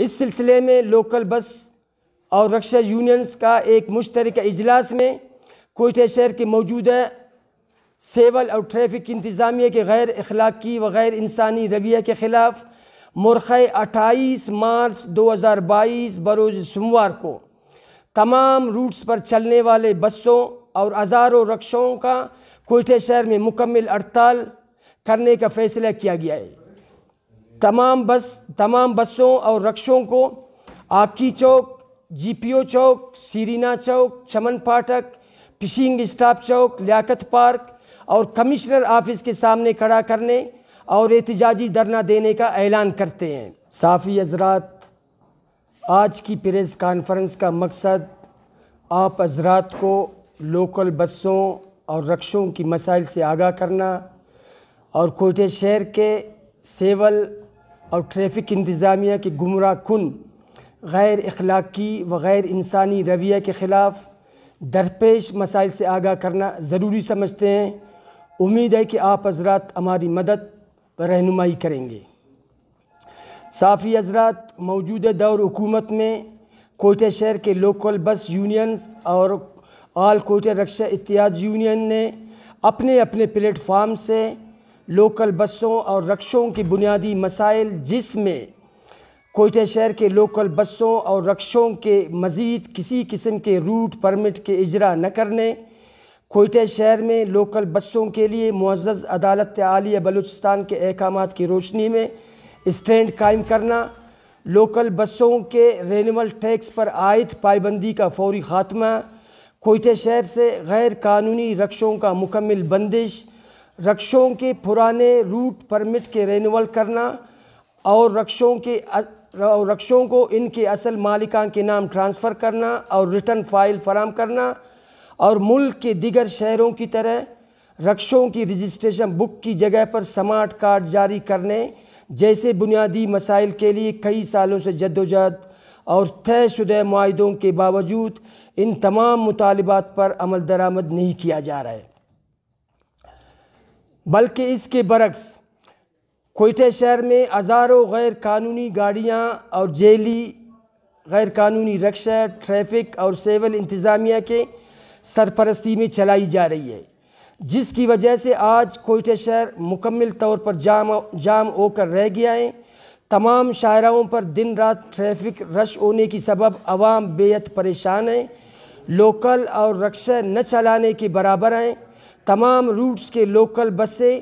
इस सिलसिले में लोकल बस और रक्षा यूनियंस का एक मुश्तरक इजलास में कोयटा शहर के मौजूदा सेवल और ट्रैफिक इंतज़ामिया के गैर अखलाकी व गैर इंसानी रवैया के ख़िलाफ़ मुरख़ अट्ठाईस मार्च 2022 बरोज़ सोमवार को तमाम रूट्स पर चलने वाले बसों और हज़ारों रक्षों का कोयटा शहर में मुकम्मल हड़ताल करने का फ़ैसला किया गया है तमाम बस तमाम बसों और रक्षों को आकी चौक जीपीओ चौक सीरीना चौक चमन पाठक पिशिंग स्टाफ चौक लियाकत पार्क और कमिश्नर ऑफिस के सामने खड़ा करने और एहतजाजी धरना देने का ऐलान करते हैं साफ़ी हजरात आज की प्रेस कॉन्फ्रेंस का मकसद आप हजरात को लोकल बसों और रक्षों की मसाइल से आगाह करना और कोटे शहर के सेवल और ट्रैफिक इंतज़ामिया के गुमराह कन गैर अखलाक़ी व गैर इंसानी रवैया के ख़िलाफ़ दरपेश मसाइल से आगाह करना ज़रूरी समझते हैं उम्मीद है कि आप हजरात हमारी मदद व रहनुमाई करेंगे साफ़ी हजरात मौजूदा दौर हुकूमत में कोटा शहर के लोकल बस यूनियंस और आल कोटा रक्षा इतिहाद यूनियन ने अपने अपने प्लेटफार्म से लोकल बसों और रक्षों की बुनियादी मसाइल जिसमें कोयटा शहर के लोकल बसों और रक्षों के मज़ीद किसी किस्म के रूट परमिट के इजरा न करने कोयटा शहर में लोकल बसों के लिए मुआज़ अदालत आलिया बलूचिस्तान के अहकाम की रोशनी में स्टैंड कायम करना लोकल बसों के रेनवल टैक्स पर आयद पाबंदी का फौरी ख़ात्मा कोयटा शहर से गैर कानूनी रक्षों का मुकम्मल बंदिश रक्षों के पुराने रूट परमिट के रेनुअल करना और रक्षों के और रक्षों को इनके असल मालिकान के नाम ट्रांसफ़र करना और रिटर्न फाइल फराम करना और मुल्क के दिगर शहरों की तरह रक्षों की रजिस्ट्रेशन बुक की जगह पर स्मार्ट कार्ड जारी करने जैसे बुनियादी मसाइल के लिए कई सालों से जद्दोजहद और तयशुदा माहों के बावजूद इन तमाम मुतालबात पर अमल दरामद नहीं किया जा रहा है बल्कि इसके बरक्स कोयटा शहर में हज़ारों गैर कानूनी गाड़ियाँ और जेली गैर कानूनी रक्षा ट्रैफिक और सिविल इंतज़ामिया के सरपरस्ती में चलाई जा रही है जिसकी वजह से आज कोयटा शहर मुकम्मल तौर पर जाम जाम होकर रह गया है तमाम शाहराओं पर दिन रात ट्रैफिक रश होने की सबब आवाम बेहद परेशान हैं लोकल और रक्षा न चलाने के बराबर हैं तमाम रूट्स के लोकल बसें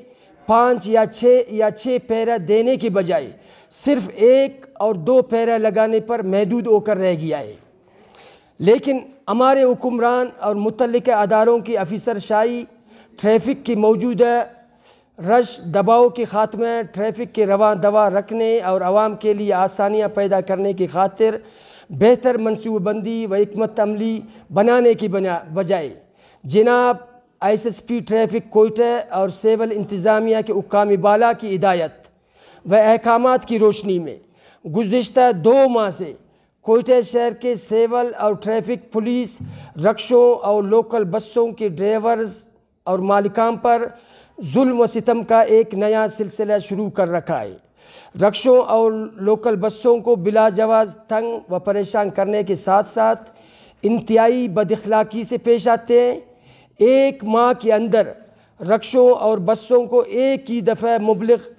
पाँच या छः या छः पैरा देने के बजाय सिर्फ एक और दो पैरा लगाने पर महदूद होकर रह गया है लेकिन हमारे हुक्मरान और मुतल अदारों की अफिसर शाही ट्रैफिक की मौजूदा रश दबाव के खात्मे ट्रैफिक के रवा दवा रखने और आवाम के लिए आसानियाँ पैदा करने की खातिर बेहतर मनसूबाबंदी व हमत अमली बनाने की बजाय जनाब S S P traffic Quetta और सेवल इंतज़ामिया के उकाम बाला की हिदायत व अहकाम की रोशनी में गुज्त दो माह से कोयटे शहर के सेवल और ट्रैफिक पुलिस रक्षों और लोकल बसों के ड्राइवर्स और मालिकाम पर जुल्म सितम का एक नया सिलसिला शुरू कर रखा है रक्षों और लोकल बसों को बिलाजवाज तंग व परेशान करने के साथ साथ इंतहाई बदखलाकी से पेश आते हैं एक माह के अंदर रक्षों और बसों को एक ही दफ़ा मुबलग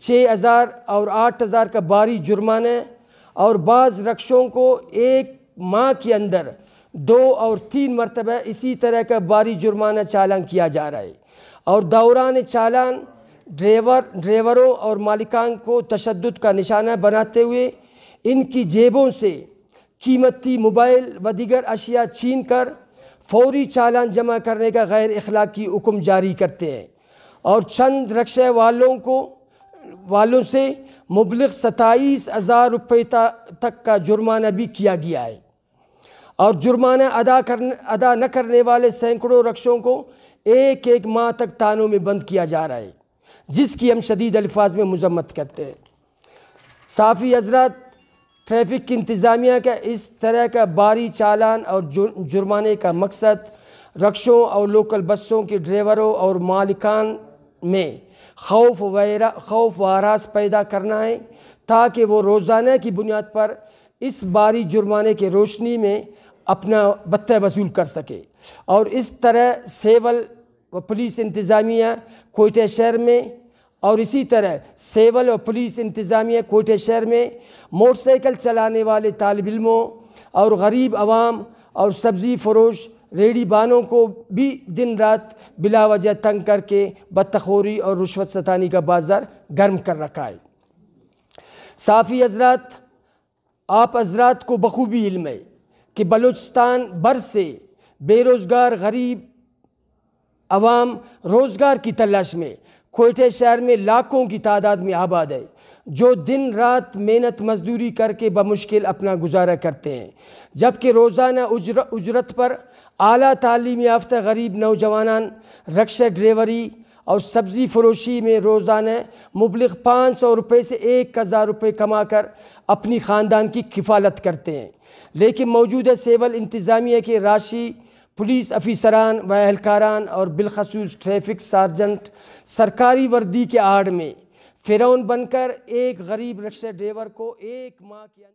छः हज़ार और आठ हज़ार का बारी जुर्माना और बाज़ रक्षों को एक माह के अंदर दो और तीन मरतबा इसी तरह का बारी जुर्माना चालान किया जा रहा है और दौरान चालान ड्राइवर ड्राइवरों और मालिकान को तशद का निशाना बनाते हुए इनकी जेबों से कीमती मोबाइल व दीगर अशिया छीन कर फौरी चालान जमा करने का गैर अखलाकी हुक्म जारी करते हैं और चंद रक्षा वालों को वालों से मुबलक सताईस हज़ार रुपये तक का जुर्माना भी किया गया है और जुर्माना अदा कर अदा न करने वाले सैकड़ों रक्षों को एक एक माह तक तानों में बंद किया जा रहा है जिसकी हम शदीद अल्फाज में मजम्मत करते हैं साफ़ी हजरा ट्रैफिक इंतज़ामिया का इस तरह का बारी चालान और जुर्माने का मकसद रक्षों और लोकल बसों के ड्राइवरों और मालिकान में खौफ वगैरह खौफ व हरास पैदा करना है ताकि वो रोज़ाना की बुनियाद पर इस बारी जुर्माने के रोशनी में अपना बत्ता वसूल कर सके और इस तरह सेवल व पुलिस इंतज़ामिया कोयटा शहर में और इसी तरह सेवल और पुलिस इंतज़ामिया कोटे शहर में मोटरसाइकिल चलाने वाले तालब इलमों और गरीब आवाम और सब्ज़ी फरोश रेडी बानों को भी दिन रात बिला वजह तंग करके बदतखोरी और रुश्वत सतानी का बाज़ार गर्म कर रखा है साफ़ी हजरात आप हजरात को बखूबी इल्म है कि बलूचिस्तान भर से बेरोज़गार गरीब आवाम रोज़गार की तलाश में कोयटे शहर में लाखों की तादाद में आबाद है जो दिन रात मेहनत मजदूरी करके बमुश्किल अपना गुजारा करते हैं जबकि रोज़ाना उजर, उजरत पर आला तालीम याफ्ता गरीब नौजवान रक्षा ड्रेवरी और सब्ज़ी फरोशी में रोज़ाना मुबलिक पाँच सौ रुपये से एक हज़ार रुपये कमा कर अपनी ख़ानदान की किफ़ालत करते हैं लेकिन मौजूदा सेवल इंतज़ामिया की राशि पुलिस अफ़िसरान व एहलकारान और बिलखसूस ट्रैफिक सार्जेंट सरकारी वर्दी के आड़ में फ़िरौन बनकर एक गरीब रिक्शा ड्राइवर को एक माह के